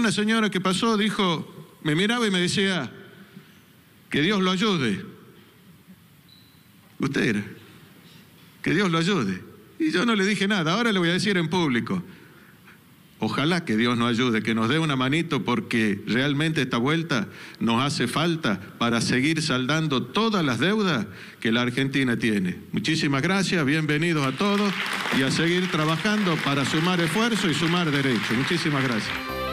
Una señora que pasó dijo, me miraba y me decía, que Dios lo ayude. Usted era, que Dios lo ayude. Y yo no le dije nada, ahora le voy a decir en público. Ojalá que Dios nos ayude, que nos dé una manito porque realmente esta vuelta nos hace falta para seguir saldando todas las deudas que la Argentina tiene. Muchísimas gracias, bienvenidos a todos y a seguir trabajando para sumar esfuerzo y sumar derecho Muchísimas gracias.